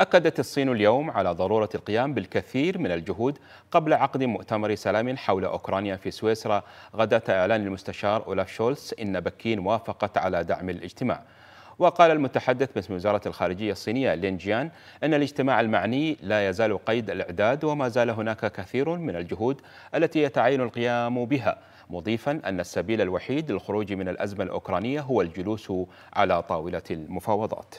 أكدت الصين اليوم على ضرورة القيام بالكثير من الجهود قبل عقد مؤتمر سلام حول أوكرانيا في سويسرا غداة إعلان المستشار أولاف شولتس إن بكين وافقت على دعم الاجتماع وقال المتحدث باسم وزارة الخارجية الصينية لين جيان أن الاجتماع المعني لا يزال قيد الإعداد وما زال هناك كثير من الجهود التي يتعين القيام بها مضيفا أن السبيل الوحيد للخروج من الأزمة الأوكرانية هو الجلوس على طاولة المفاوضات